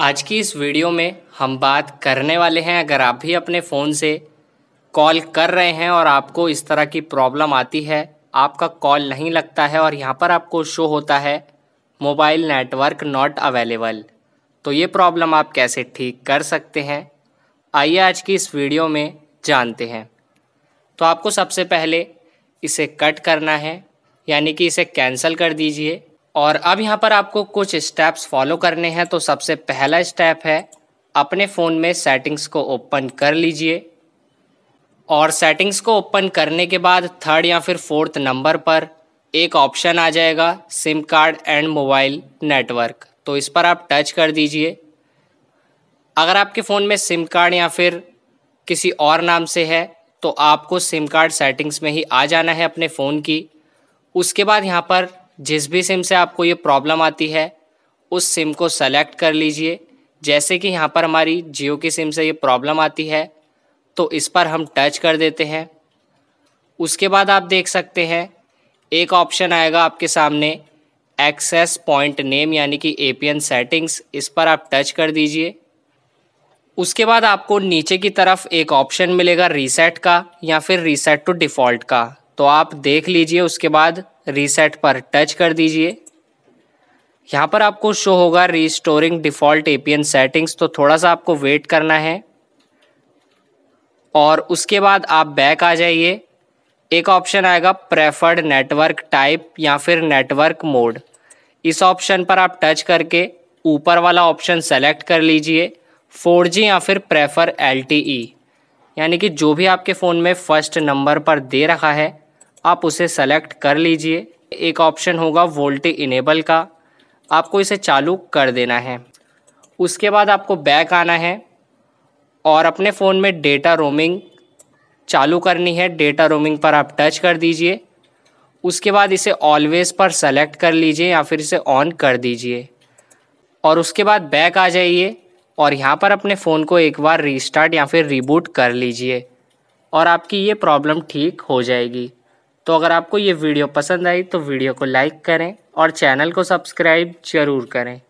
आज की इस वीडियो में हम बात करने वाले हैं अगर आप भी अपने फ़ोन से कॉल कर रहे हैं और आपको इस तरह की प्रॉब्लम आती है आपका कॉल नहीं लगता है और यहाँ पर आपको शो होता है मोबाइल नेटवर्क नॉट अवेलेबल तो ये प्रॉब्लम आप कैसे ठीक कर सकते हैं आइए आज की इस वीडियो में जानते हैं तो आपको सबसे पहले इसे कट करना है यानी कि इसे कैंसिल कर दीजिए और अब यहाँ पर आपको कुछ स्टेप्स फॉलो करने हैं तो सबसे पहला स्टेप है अपने फ़ोन में सेटिंग्स को ओपन कर लीजिए और सेटिंग्स को ओपन करने के बाद थर्ड या फिर फोर्थ नंबर पर एक ऑप्शन आ जाएगा sim card and mobile network तो इस पर आप टच कर दीजिए अगर आपके फ़ोन में सिम कार्ड या फिर किसी और नाम से है तो आपको सिम कार्ड सेटिंग्स में ही आ जाना है अपने फ़ोन की उसके बाद यहाँ पर जिस भी सिम से आपको ये प्रॉब्लम आती है उस सिम को सेलेक्ट कर लीजिए जैसे कि यहाँ पर हमारी जियो की सिम से ये प्रॉब्लम आती है तो इस पर हम टच कर देते हैं उसके बाद आप देख सकते हैं एक ऑप्शन आएगा आपके सामने एक्सेस पॉइंट नेम यानी कि ए सेटिंग्स इस पर आप टच कर दीजिए उसके बाद आपको नीचे की तरफ एक ऑप्शन मिलेगा रीसेट का या फिर रीसेट टू डिफ़ॉल्ट का तो आप देख लीजिए उसके बाद रीसेट पर टच कर दीजिए यहाँ पर आपको शो होगा रीस्टोरिंग डिफॉल्ट एपीएन सेटिंग्स तो थोड़ा सा आपको वेट करना है और उसके बाद आप बैक आ जाइए एक ऑप्शन आएगा प्रेफर्ड नेटवर्क टाइप या फिर नेटवर्क मोड इस ऑप्शन पर आप टच करके ऊपर वाला ऑप्शन सेलेक्ट कर लीजिए 4G या फिर प्रेफर एल e। यानी कि जो भी आपके फ़ोन में फर्स्ट नंबर पर दे रखा है आप उसे सेलेक्ट कर लीजिए एक ऑप्शन होगा वोल्टे इनेबल का आपको इसे चालू कर देना है उसके बाद आपको बैक आना है और अपने फ़ोन में डेटा रोमिंग चालू करनी है डेटा रोमिंग पर आप टच कर दीजिए उसके बाद इसे ऑलवेज़ पर सेलेक्ट कर लीजिए या फिर इसे ऑन कर दीजिए और उसके बाद बैक आ जाइए और यहाँ पर अपने फ़ोन को एक बार रीस्टार्ट या फिर रिबूट कर लीजिए और आपकी ये प्रॉब्लम ठीक हो जाएगी तो अगर आपको ये वीडियो पसंद आई तो वीडियो को लाइक करें और चैनल को सब्सक्राइब जरूर करें